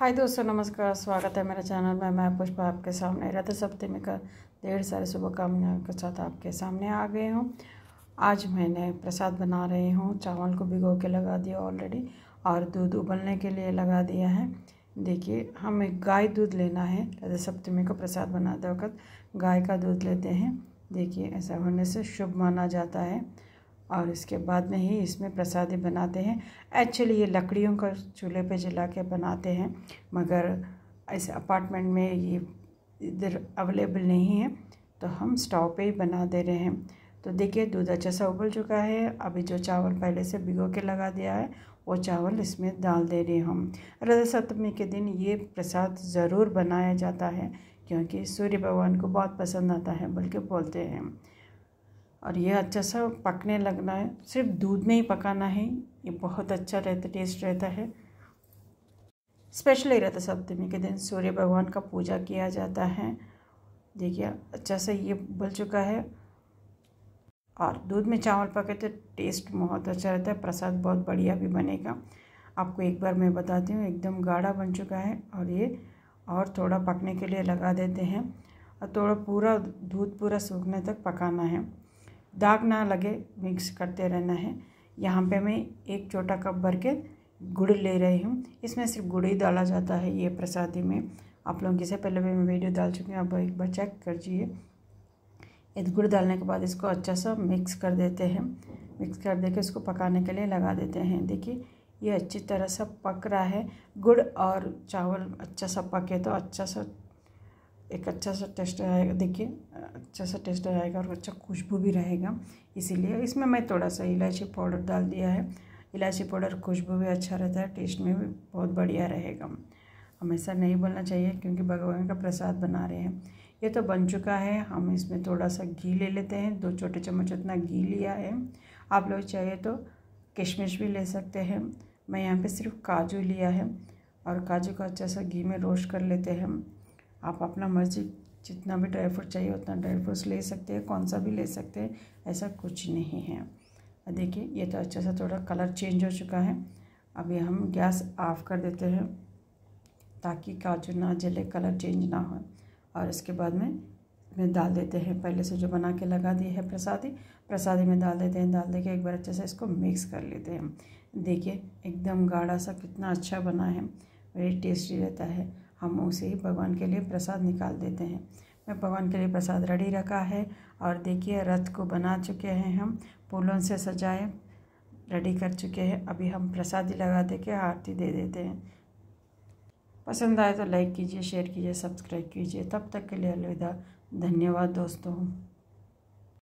हाय दोस्तों नमस्कार स्वागत है मेरे चैनल में मैं पुष्पा आपके सामने रथ सप्तमी का ढेर सारे शुभकामनाओं के साथ आपके सामने आ गए हूँ आज मैंने प्रसाद बना रही हूँ चावल को भिगो के लगा दिया ऑलरेडी और दूध उबलने के लिए लगा दिया है देखिए हमें गाय दूध लेना है रथ सप्तमी का प्रसाद बनाते वक्त गाय का दूध लेते हैं देखिए ऐसा होने से शुभ माना जाता है और इसके बाद में ही इसमें प्रसादी बनाते हैं एक्चुअली ये लकड़ियों का चूल्हे पे जला के बनाते हैं मगर इस अपार्टमेंट में ये इधर अवेलेबल नहीं है तो हम स्टोव पे ही बना दे रहे हैं तो देखिए दूध अच्छा सा उबल चुका है अभी जो चावल पहले से भिगो के लगा दिया है वो चावल इसमें डाल दे रहे हम रथ सप्तमी के दिन ये प्रसाद ज़रूर बनाया जाता है क्योंकि सूर्य भगवान को बहुत पसंद आता है बल्कि बोलते हैं और ये अच्छा सा पकने लगना है सिर्फ दूध में ही पकाना है ये बहुत अच्छा रहता टेस्ट रहता है स्पेशली रहता सप्तमी के दिन सूर्य भगवान का पूजा किया जाता है देखिए अच्छा सा ये बल चुका है और दूध में चावल पके तो टेस्ट बहुत अच्छा रहता है प्रसाद बहुत बढ़िया भी बनेगा आपको एक बार मैं बताती हूँ एकदम गाढ़ा बन चुका है और ये और थोड़ा पकने के लिए लगा देते हैं और थोड़ा पूरा दूध पूरा सूखने तक पकाना है दाग ना लगे मिक्स करते रहना है यहाँ पे मैं एक छोटा कप भर के गुड़ ले रही हूँ इसमें सिर्फ गुड़ ही डाला जाता है ये प्रसादी में आप लोग इससे पहले भी मैं वीडियो डाल चुकी हूँ आप एक बार चेक करिए इस गुड़ डालने के बाद इसको अच्छा सा मिक्स कर देते हैं मिक्स कर देकर इसको पकाने के लिए लगा देते हैं देखिए ये अच्छी तरह से पक रहा है गुड़ और चावल अच्छा सा पके तो अच्छा सा एक अच्छा सा टेस्ट रहेगा देखिए अच्छा सा टेस्ट रहेगा और अच्छा खुशबू भी रहेगा इसीलिए इसमें मैं थोड़ा सा इलायची पाउडर डाल दिया है इलायची पाउडर खुशबू भी अच्छा रहता है टेस्ट में भी बहुत बढ़िया रहेगा हमेशा नहीं बोलना चाहिए क्योंकि भगवान का प्रसाद बना रहे हैं ये तो बन चुका है हम इसमें थोड़ा सा घी ले लेते हैं दो छोटे चम्मच उतना घी लिया है आप लोग चाहिए तो किशमिश भी ले सकते हैं मैं यहाँ पे सिर्फ काजू लिया है और काजू को अच्छा सा घी में रोस्ट कर लेते हैं आप अपना मर्जी जितना भी ड्राई फ्रूट चाहिए उतना ड्राई फ्रूट्स ले सकते हैं कौन सा भी ले सकते हैं ऐसा कुछ नहीं है देखिए ये तो अच्छा सा थोड़ा कलर चेंज हो चुका है अभी हम गैस ऑफ कर देते हैं ताकि काजू ना जले कलर चेंज ना हो और इसके बाद में में डाल देते हैं पहले से जो बना के लगा दी है प्रसादी प्रसादी में डाल देते हैं डाल दे के एक बार अच्छे से इसको मिक्स कर लेते हैं देखिए एकदम गाढ़ा सा कितना अच्छा बना है वेरी टेस्टी रहता है हम उसे ही भगवान के लिए प्रसाद निकाल देते हैं मैं भगवान के लिए प्रसाद रेडी रखा है और देखिए रथ को बना चुके हैं हम फूलों से सजाए रेडी कर चुके हैं अभी हम प्रसाद ही लगा दे के आरती दे देते हैं पसंद आए तो लाइक कीजिए शेयर कीजिए सब्सक्राइब कीजिए तब तक के लिए अलविदा धन्यवाद दोस्तों